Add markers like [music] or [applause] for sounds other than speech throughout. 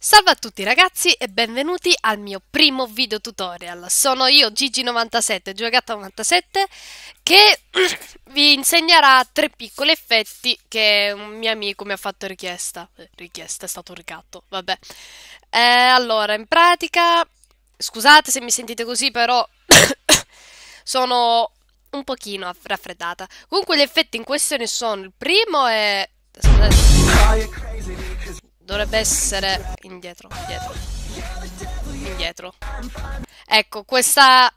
Salve a tutti ragazzi e benvenuti al mio primo video tutorial. Sono io Gigi97, Giocato97 che [clears throat] vi insegnerà tre piccoli effetti che un mio amico mi ha fatto richiesta. Eh, richiesta, è stato un ricatto, vabbè. Eh, allora, in pratica, scusate se mi sentite così però [coughs] sono un pochino raffreddata. Comunque gli effetti in questione sono il primo è... Dovrebbe essere indietro, indietro. Indietro. Ecco, questa...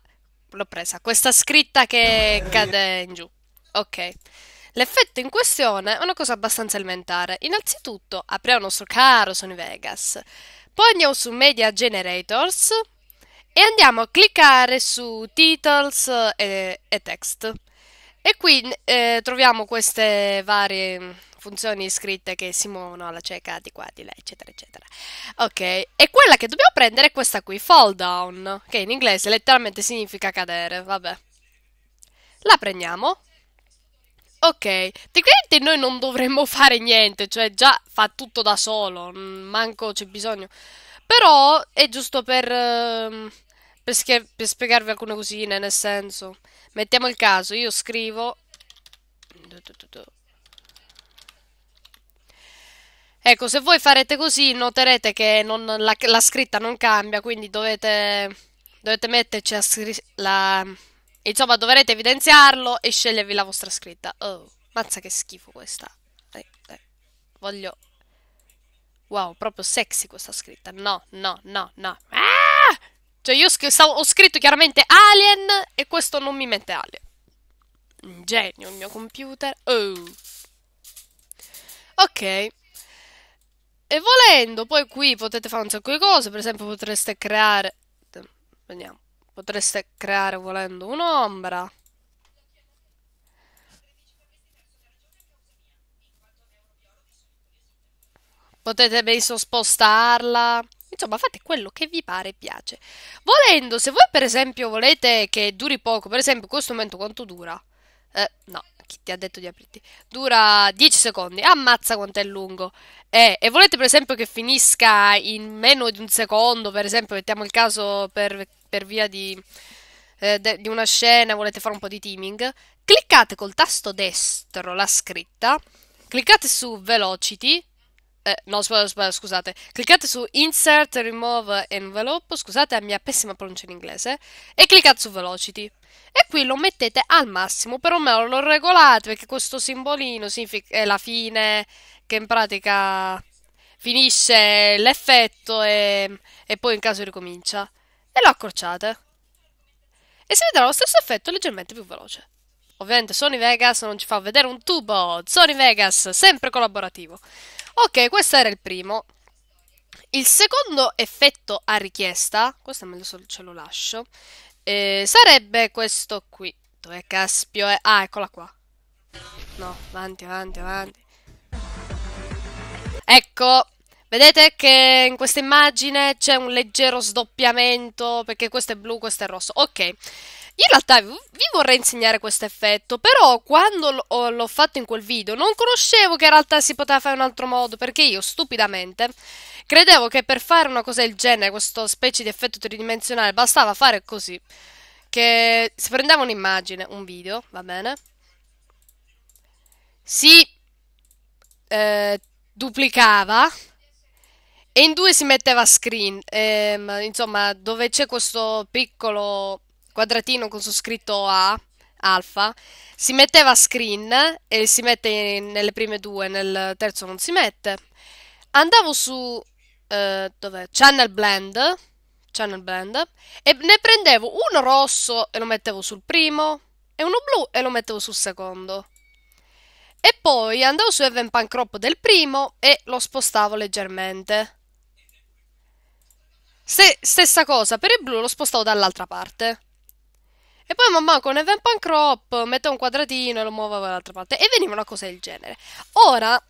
L'ho presa. Questa scritta che cade in giù. Ok. L'effetto in questione è una cosa abbastanza elementare. Innanzitutto apriamo il nostro caro Sony Vegas. Poi andiamo su Media Generators e andiamo a cliccare su Titles e, e Text. E qui eh, troviamo queste varie funzioni scritte che si muovono alla cieca di qua, di là, eccetera, eccetera. Ok, e quella che dobbiamo prendere è questa qui, fall down, che in inglese letteralmente significa cadere, vabbè. La prendiamo. Ok, tecnicamente noi non dovremmo [laughs] fare niente, cioè già fa tutto da solo, mm, manco c'è bisogno. Però è giusto per, ehm, per, per spiegarvi alcune cosine, nel senso... Mettiamo il caso, io scrivo... Ecco, se voi farete così noterete che non, la, la, scritta non cambia, quindi dovete, dovete metterci la, la... Insomma, dovrete evidenziarlo e scegliervi la vostra scritta. Oh, mazza che schifo questa. Dai, eh, dai. Eh, voglio... Wow, proprio sexy questa scritta. No, no, no, no. Ah! Cioè io ho scritto chiaramente Alien e questo non mi mette Alien. Ingegno il mio computer. Oh. Ok. E volendo, poi qui potete fare un sacco di cose, per esempio potreste creare... Vediamo. Potreste creare volendo un'ombra. Potete benissimo spostarla. Insomma, fate quello che vi pare e piace. Volendo, se voi per esempio volete che duri poco, per esempio questo momento quanto dura? Eh, no, chi ti ha detto di aprirti? Dura 10 secondi, ammazza quanto è lungo. Eh, e volete per esempio che finisca in meno di un secondo, per esempio, mettiamo il caso per, per via di, eh, de, di una scena, volete fare un po' di teaming, cliccate col tasto destro la scritta, cliccate su Velocity, eh, no, sbaglio, sbaglio, scusate. Cliccate su Insert, Remove Envelope, scusate la mia pessima pronuncia in inglese, e cliccate su Velocity. E qui lo mettete al massimo, però me lo regolate perché questo simbolino è la fine, che in pratica finisce l'effetto e, e poi in caso ricomincia. E lo accorciate. E si vedrà lo stesso effetto leggermente più veloce. Ovviamente Sony Vegas non ci fa vedere un tubo, Sony Vegas sempre collaborativo. Ok, questo era il primo. Il secondo effetto a richiesta, questo me lo so, ce lo lascio, eh, sarebbe questo qui. Dove caspio è? Ah, eccola qua. No, avanti, avanti, avanti. Ecco, vedete che in questa immagine c'è un leggero sdoppiamento, perché questo è blu, questo è rosso. Ok in realtà vi vorrei insegnare questo effetto, però quando l'ho fatto in quel video non conoscevo che in realtà si poteva fare in un altro modo, perché io stupidamente credevo che per fare una cosa del genere, questo specie di effetto tridimensionale, bastava fare così, che si prendeva un'immagine, un video, va bene, si eh, duplicava e in due si metteva screen, ehm, insomma dove c'è questo piccolo quadratino con su scritto A, alfa, si metteva screen e si mette in, nelle prime due, nel terzo non si mette. Andavo su eh, Channel Blend, Channel Blend e ne prendevo uno rosso e lo mettevo sul primo e uno blu e lo mettevo sul secondo. E poi andavo su Event Pan Crop del primo e lo spostavo leggermente. Se, stessa cosa, per il blu lo spostavo dall'altra parte. E poi man mano con event pan crop metteva un quadratino e lo muoveva dall'altra parte e veniva una cosa del genere. Ora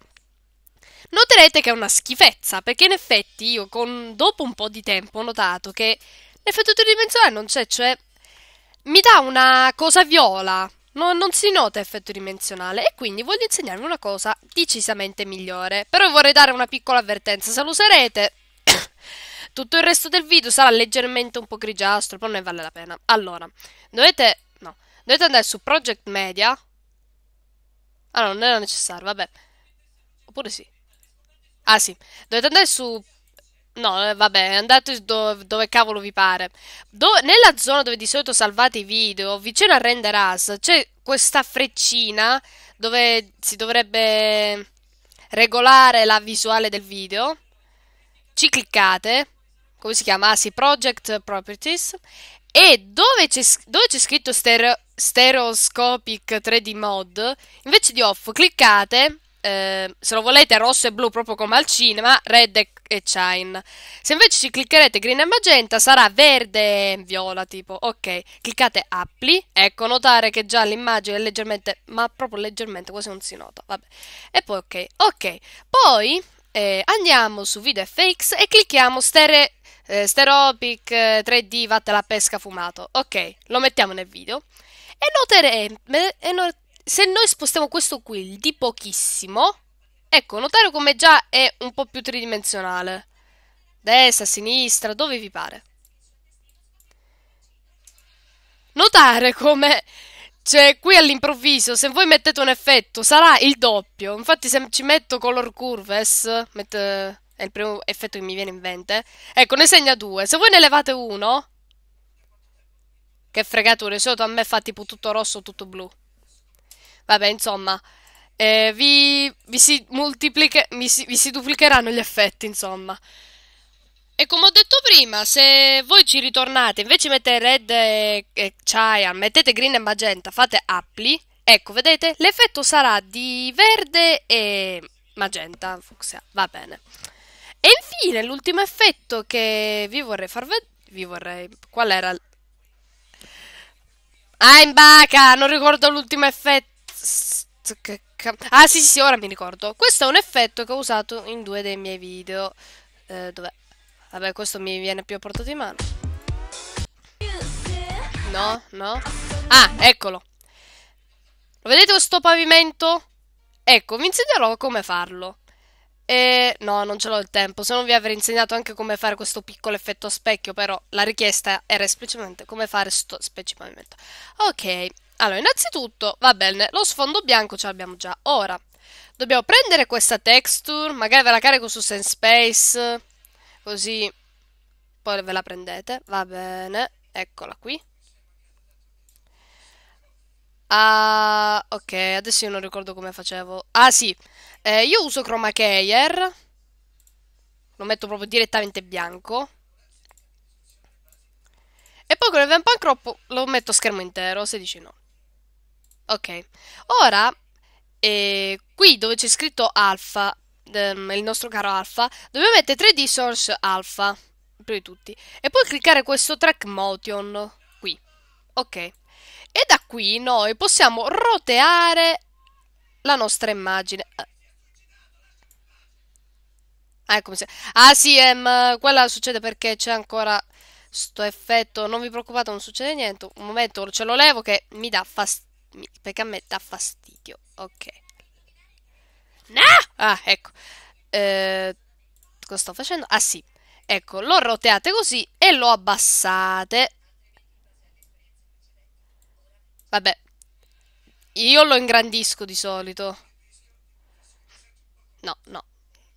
noterete che è una schifezza, perché in effetti io con, dopo un po' di tempo ho notato che l'effetto tridimensionale non c'è, cioè mi dà una cosa viola, no, non si nota effetto dimensionale e quindi voglio insegnarvi una cosa decisamente migliore. Però vorrei dare una piccola avvertenza, se lo userete tutto il resto del video sarà leggermente un po' grigiastro, però ne vale la pena. Allora, dovete, no, dovete andare su Project Media. Ah, no, non era necessario, vabbè. Oppure sì. Ah, sì. Dovete andare su No, eh, vabbè, andate dove, dove cavolo vi pare. Dove, nella zona dove di solito salvate i video, vicino a Render As, c'è questa freccina dove si dovrebbe regolare la visuale del video. Ci cliccate come si chiama? Ah sì, Project Properties e dove c'è, dove c'è scritto stereo, Stereoscopic 3D Mod, invece di off cliccate, eh, se lo volete rosso e blu proprio come al cinema, red e, e shine. Se invece ci cliccherete green e magenta sarà verde e viola tipo, ok. Cliccate apply, ecco notare che già l'immagine è leggermente, ma proprio leggermente, quasi non si nota, vabbè. E poi ok, ok. Poi eh, andiamo su video FX e clicchiamo stereo eh, Stereopic 3D eh, Vatte la pesca fumato. Ok, lo mettiamo nel video. E noteremo, not- se noi spostiamo questo qui di pochissimo, ecco, notare come già è un po' più tridimensionale. Destra, sinistra, dove vi pare. Notare come cioè, qui all'improvviso, se voi mettete un effetto, sarà il doppio. Infatti, se ci metto color curves, mette... È il primo effetto che mi viene in mente. Ecco, ne segna due. Se voi ne levate uno... Che fregature, sotto a me fa tipo tutto rosso, tutto blu. Vabbè, insomma... Eh, vi, vi, si vi, si, vi si duplicheranno gli effetti, insomma. E come ho detto prima, se voi ci ritornate, invece mettete red e, e cyan, mettete green e magenta, fate apply, ecco, vedete, l'effetto sarà di verde e magenta, fucsia, va bene infine l'ultimo effetto che vi vorrei far vedere. Vi vorrei. Qual era? Ah, in baca! Non ricordo l'ultimo effetto. Ah, sì, sì, ora mi ricordo. Questo è un effetto che ho usato in due dei miei video. Eh, dov'è? Vabbè, questo mi viene più a portata di mano. No, no. Ah, eccolo. Lo vedete questo pavimento? Ecco, vi insegnerò come farlo. E no, non ce l'ho il tempo, se non vi avrei insegnato anche come fare questo piccolo effetto specchio, però la richiesta era esplicitamente come fare questo specchio pavimento. Ok, allora innanzitutto, va bene, lo sfondo bianco ce l'abbiamo già. Ora, dobbiamo prendere questa texture, magari ve la carico su Senspace, così poi ve la prendete, va bene, eccola qui. Ah, ok, adesso io non ricordo come facevo. Ah, sì. Eh, io uso Chroma Keyer. Lo metto proprio direttamente bianco. E poi con il Vampan Crop lo metto a schermo intero, 16 no. Ok. Ora, eh, qui dove c'è scritto Alpha, ehm, il nostro caro Alpha, dobbiamo mettere 3D Source Alpha, prima di tutti. E poi cliccare questo Track Motion, qui. Ok. E da qui noi possiamo roteare la nostra immagine. Ah, ecco, si... ah sì, ehm, quella succede perché c'è ancora sto effetto. Non vi preoccupate, non succede niente. Un momento, ce lo levo che mi dà fastidio. Perché a me dà fastidio. Ok. No! Ah, ecco. Eh, cosa sto facendo? Ah sì. Ecco, lo roteate così e lo abbassate. Vabbè, io lo ingrandisco di solito. No, no,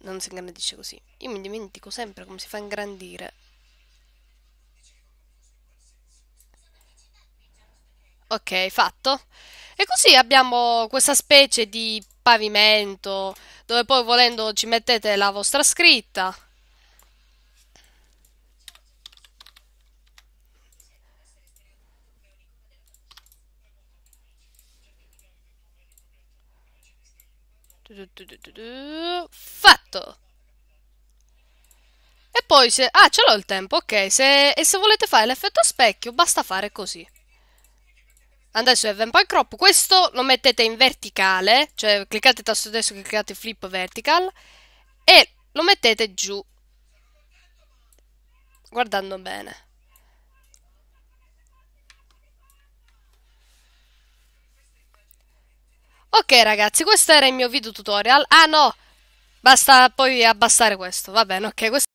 non si ingrandisce così. Io mi dimentico sempre come si fa a ingrandire. Ok, fatto. E così abbiamo questa specie di pavimento dove poi volendo ci mettete la vostra scritta. Fatto! E poi se... Ah, ce l'ho il tempo, ok. Se... E se volete fare l'effetto specchio, basta fare così. Adesso è Vampire Crop. Questo lo mettete in verticale, cioè cliccate il tasto destro che create Flip Vertical, e lo mettete giù, guardando bene. Ok ragazzi, questo era il mio video tutorial. Ah no, basta poi abbassare questo. Va bene, ok, questo